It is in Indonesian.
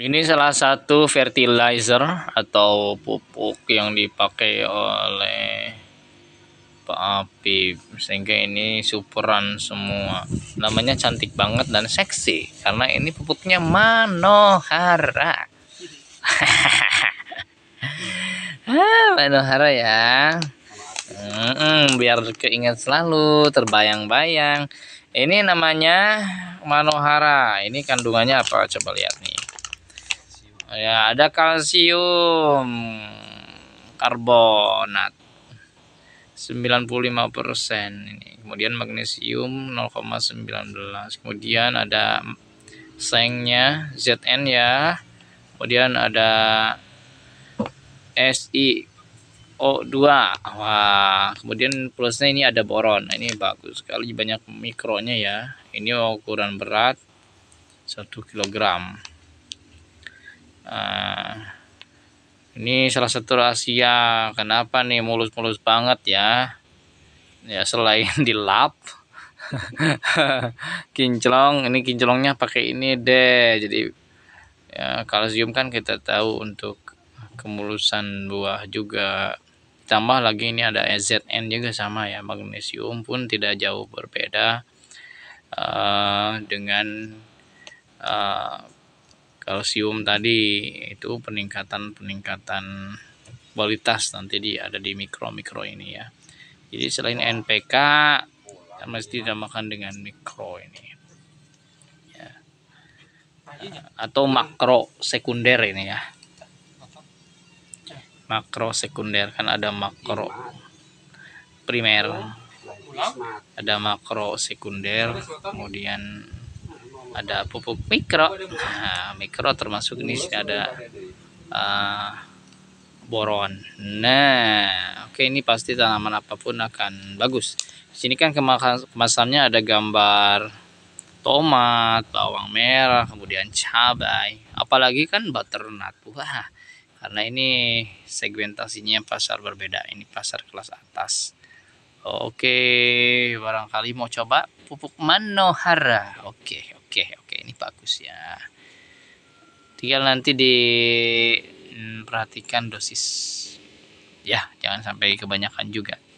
Ini salah satu fertilizer atau pupuk yang dipakai oleh Pak Api sehingga ini superan semua. Namanya cantik banget dan seksi karena ini pupuknya Manohara. Ah, Manohara ya. biar keinget selalu, terbayang-bayang. Ini namanya Manohara. Ini kandungannya apa? Coba lihat nih ya ada kalsium karbonat 95% ini. Kemudian magnesium 0,19. Kemudian ada sengnya ZN ya. Kemudian ada SiO2. Wah, kemudian plusnya ini ada boron. Ini bagus sekali banyak mikronya ya. Ini ukuran berat 1 kilogram. Nah, ini salah satu rahasia kenapa nih mulus-mulus banget ya. Ya selain dilap kinclong, ini kinclongnya pakai ini deh. Jadi ya, kalsium kan kita tahu untuk kemulusan buah juga. Tambah lagi ini ada EZN juga sama ya, magnesium pun tidak jauh berbeda uh, dengan uh, kalsium tadi itu peningkatan-peningkatan kualitas nanti di ada di mikro-mikro ini ya. Jadi selain NPK mesti makan dengan mikro ini. Ya. Atau makro sekunder ini ya. Makro sekunder kan ada makro primer. Ada makro sekunder kemudian ada pupuk mikro nah, mikro termasuk ini sini ada uh, boron nah oke ini pasti tanaman apapun akan bagus di sini kan kemasannya ada gambar tomat bawang merah kemudian cabai apalagi kan butternut wah karena ini segmentasinya pasar berbeda ini pasar kelas atas Oke, barangkali mau coba pupuk Manohara. Oke, oke oke ini bagus ya tinggal nanti diperhatikan mm, dosis ya jangan sampai kebanyakan juga